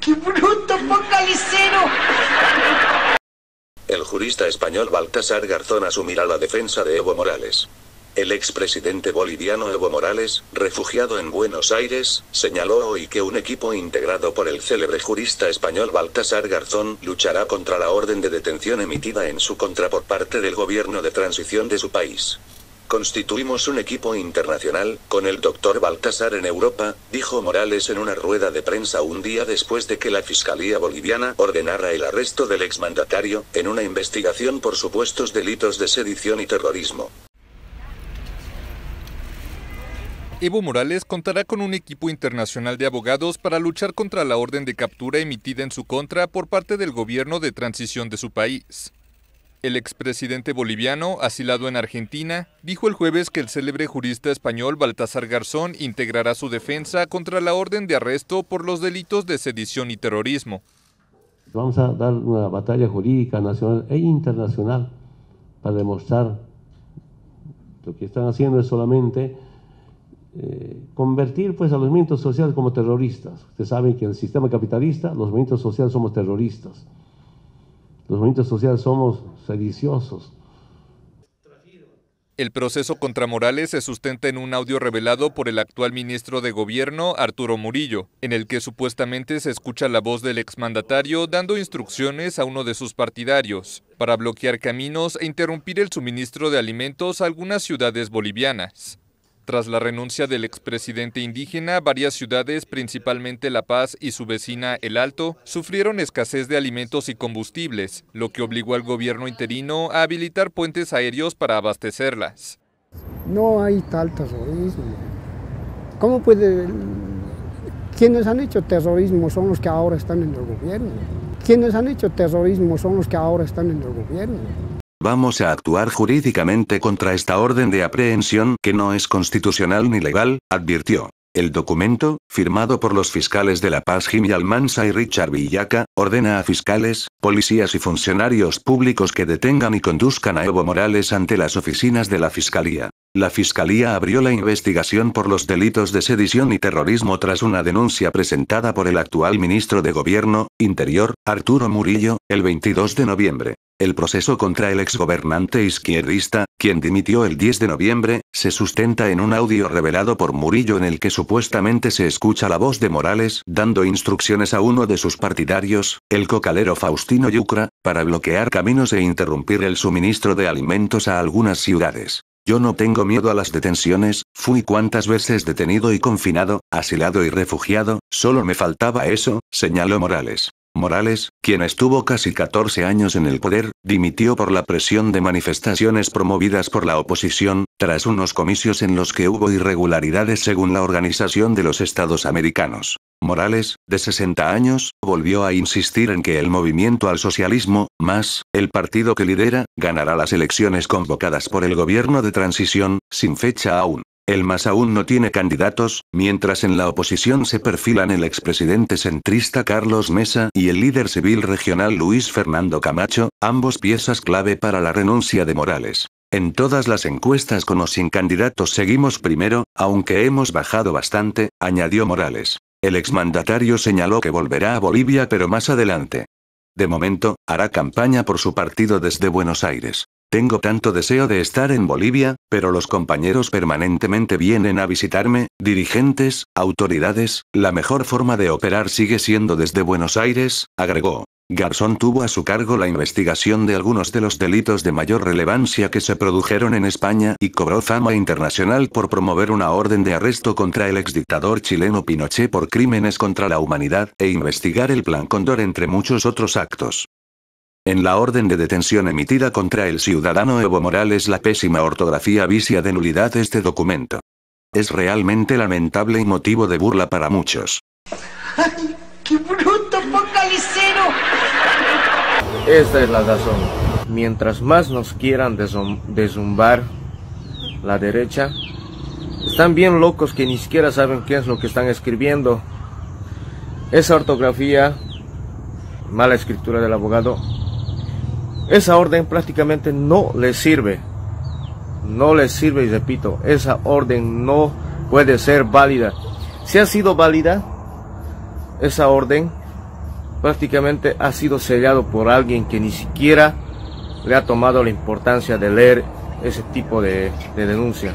qué bruto! El jurista español Baltasar Garzón asumirá la defensa de Evo Morales. El expresidente boliviano Evo Morales, refugiado en Buenos Aires, señaló hoy que un equipo integrado por el célebre jurista español Baltasar Garzón luchará contra la orden de detención emitida en su contra por parte del gobierno de transición de su país. Constituimos un equipo internacional, con el doctor Baltasar en Europa, dijo Morales en una rueda de prensa un día después de que la Fiscalía Boliviana ordenara el arresto del exmandatario, en una investigación por supuestos delitos de sedición y terrorismo. Evo Morales contará con un equipo internacional de abogados para luchar contra la orden de captura emitida en su contra por parte del gobierno de transición de su país. El expresidente boliviano, asilado en Argentina, dijo el jueves que el célebre jurista español Baltasar Garzón integrará su defensa contra la orden de arresto por los delitos de sedición y terrorismo. Vamos a dar una batalla jurídica nacional e internacional para demostrar lo que están haciendo es solamente eh, convertir pues a los movimientos sociales como terroristas. Ustedes saben que en el sistema capitalista los movimientos sociales somos terroristas. Los movimientos sociales somos sediciosos. El proceso contra Morales se sustenta en un audio revelado por el actual ministro de Gobierno, Arturo Murillo, en el que supuestamente se escucha la voz del exmandatario dando instrucciones a uno de sus partidarios para bloquear caminos e interrumpir el suministro de alimentos a algunas ciudades bolivianas. Tras la renuncia del expresidente indígena, varias ciudades, principalmente La Paz y su vecina El Alto, sufrieron escasez de alimentos y combustibles, lo que obligó al gobierno interino a habilitar puentes aéreos para abastecerlas. No hay tal terrorismo. ¿Cómo puede...? Quienes han hecho terrorismo son los que ahora están en el gobierno. Quienes han hecho terrorismo son los que ahora están en el gobierno. Vamos a actuar jurídicamente contra esta orden de aprehensión que no es constitucional ni legal, advirtió. El documento, firmado por los fiscales de La Paz Jimmy Almanza y Richard Villaca, ordena a fiscales, Policías y funcionarios públicos que detengan y conduzcan a Evo Morales ante las oficinas de la Fiscalía. La Fiscalía abrió la investigación por los delitos de sedición y terrorismo tras una denuncia presentada por el actual ministro de Gobierno, Interior, Arturo Murillo, el 22 de noviembre. El proceso contra el exgobernante izquierdista, quien dimitió el 10 de noviembre, se sustenta en un audio revelado por Murillo en el que supuestamente se escucha la voz de Morales dando instrucciones a uno de sus partidarios, el cocalero Fausto. Yucra, para bloquear caminos e interrumpir el suministro de alimentos a algunas ciudades. Yo no tengo miedo a las detenciones, fui cuantas veces detenido y confinado, asilado y refugiado, solo me faltaba eso, señaló Morales. Morales, quien estuvo casi 14 años en el poder, dimitió por la presión de manifestaciones promovidas por la oposición, tras unos comicios en los que hubo irregularidades según la Organización de los Estados Americanos. Morales, de 60 años, volvió a insistir en que el movimiento al socialismo, más, el partido que lidera, ganará las elecciones convocadas por el gobierno de transición, sin fecha aún. El MAS aún no tiene candidatos, mientras en la oposición se perfilan el expresidente centrista Carlos Mesa y el líder civil regional Luis Fernando Camacho, ambos piezas clave para la renuncia de Morales. En todas las encuestas con o sin candidatos seguimos primero, aunque hemos bajado bastante, añadió Morales. El exmandatario señaló que volverá a Bolivia pero más adelante. De momento, hará campaña por su partido desde Buenos Aires. Tengo tanto deseo de estar en Bolivia, pero los compañeros permanentemente vienen a visitarme, dirigentes, autoridades, la mejor forma de operar sigue siendo desde Buenos Aires, agregó. Garzón tuvo a su cargo la investigación de algunos de los delitos de mayor relevancia que se produjeron en España y cobró fama internacional por promover una orden de arresto contra el exdictador chileno Pinochet por crímenes contra la humanidad e investigar el Plan Cóndor entre muchos otros actos. En la orden de detención emitida contra el ciudadano Evo Morales la pésima ortografía vicia de nulidad este documento. Es realmente lamentable y motivo de burla para muchos. ¡Qué bruto, focalicero! Esta es la razón. Mientras más nos quieran desumbar la derecha, están bien locos que ni siquiera saben qué es lo que están escribiendo. Esa ortografía, mala escritura del abogado, esa orden prácticamente no les sirve. No les sirve y repito, esa orden no puede ser válida. Si ha sido válida, esa orden prácticamente ha sido sellado por alguien que ni siquiera le ha tomado la importancia de leer ese tipo de, denuncia.